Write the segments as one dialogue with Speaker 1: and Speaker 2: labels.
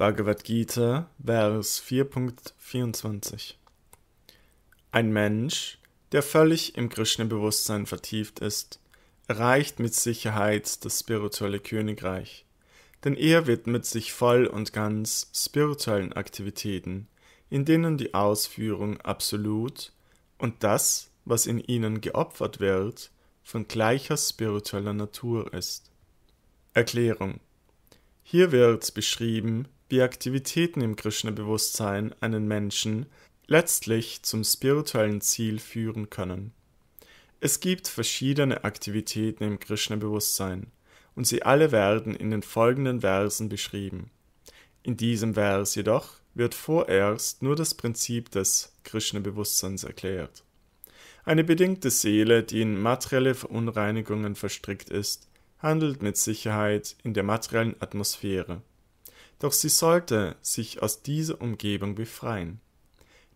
Speaker 1: Bhagavad Gita, Vers 4.24 Ein Mensch, der völlig im Krishna-Bewusstsein vertieft ist, erreicht mit Sicherheit das spirituelle Königreich, denn er widmet sich voll und ganz spirituellen Aktivitäten, in denen die Ausführung absolut und das, was in ihnen geopfert wird, von gleicher spiritueller Natur ist. Erklärung. Hier wird beschrieben, wie Aktivitäten im Krishna-Bewusstsein einen Menschen letztlich zum spirituellen Ziel führen können. Es gibt verschiedene Aktivitäten im Krishna-Bewusstsein und sie alle werden in den folgenden Versen beschrieben. In diesem Vers jedoch wird vorerst nur das Prinzip des Krishna-Bewusstseins erklärt. Eine bedingte Seele, die in materielle Verunreinigungen verstrickt ist, handelt mit Sicherheit in der materiellen Atmosphäre doch sie sollte sich aus dieser Umgebung befreien.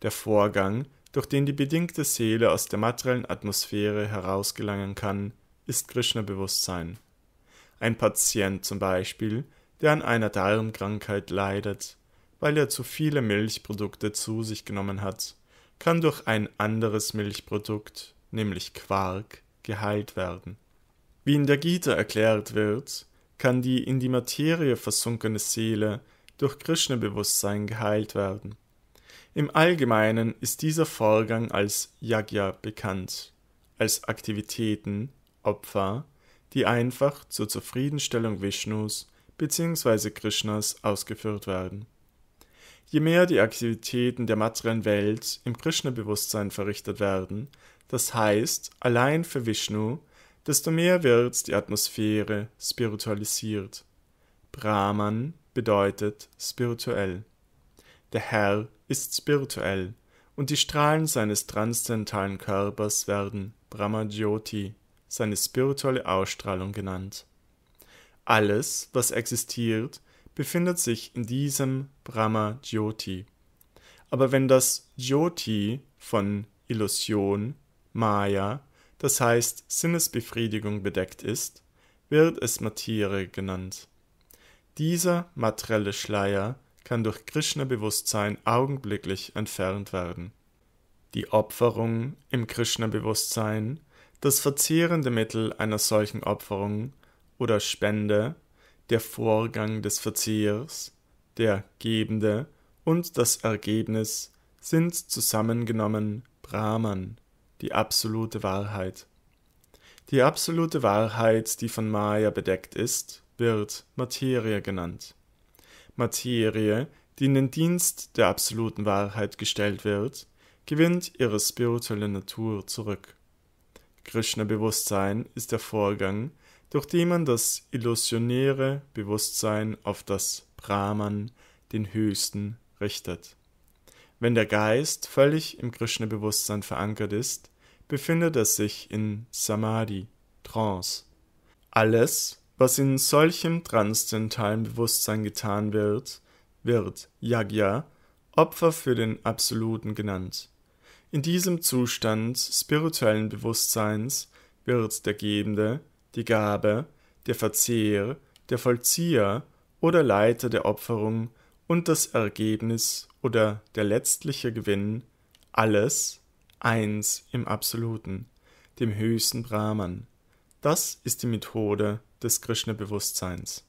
Speaker 1: Der Vorgang, durch den die bedingte Seele aus der materiellen Atmosphäre herausgelangen kann, ist Krishna-Bewusstsein. Ein Patient zum Beispiel, der an einer Darmkrankheit leidet, weil er zu viele Milchprodukte zu sich genommen hat, kann durch ein anderes Milchprodukt, nämlich Quark, geheilt werden. Wie in der Gita erklärt wird, kann die in die Materie versunkene Seele durch Krishna-Bewusstsein geheilt werden. Im Allgemeinen ist dieser Vorgang als Yajna bekannt, als Aktivitäten, Opfer, die einfach zur Zufriedenstellung Vishnus bzw. Krishnas ausgeführt werden. Je mehr die Aktivitäten der materiellen Welt im Krishna-Bewusstsein verrichtet werden, das heißt allein für Vishnu desto mehr wird die Atmosphäre spiritualisiert. Brahman bedeutet spirituell. Der Herr ist spirituell und die Strahlen seines transzendentalen Körpers werden Brahmajyoti, seine spirituelle Ausstrahlung genannt. Alles, was existiert, befindet sich in diesem Brahmajyoti. Aber wenn das Jyoti von Illusion, Maya das heißt Sinnesbefriedigung bedeckt ist, wird es Materie genannt. Dieser materielle Schleier kann durch Krishna-Bewusstsein augenblicklich entfernt werden. Die Opferung im Krishna-Bewusstsein, das verzehrende Mittel einer solchen Opferung oder Spende, der Vorgang des Verzehrs, der Gebende und das Ergebnis sind zusammengenommen Brahman die absolute Wahrheit. Die absolute Wahrheit, die von Maya bedeckt ist, wird Materie genannt. Materie, die in den Dienst der absoluten Wahrheit gestellt wird, gewinnt ihre spirituelle Natur zurück. Krishna-Bewusstsein ist der Vorgang, durch den man das illusionäre Bewusstsein auf das Brahman, den Höchsten, richtet. Wenn der Geist völlig im Krishna-Bewusstsein verankert ist, befindet es sich in Samadhi, Trance. Alles, was in solchem transzendentalen Bewusstsein getan wird, wird Yagya, Opfer für den Absoluten genannt. In diesem Zustand spirituellen Bewusstseins wird der Gebende, die Gabe, der Verzehr, der Vollzieher oder Leiter der Opferung und das Ergebnis oder der letztliche Gewinn alles eins im Absoluten, dem höchsten Brahman. Das ist die Methode des Krishna-Bewusstseins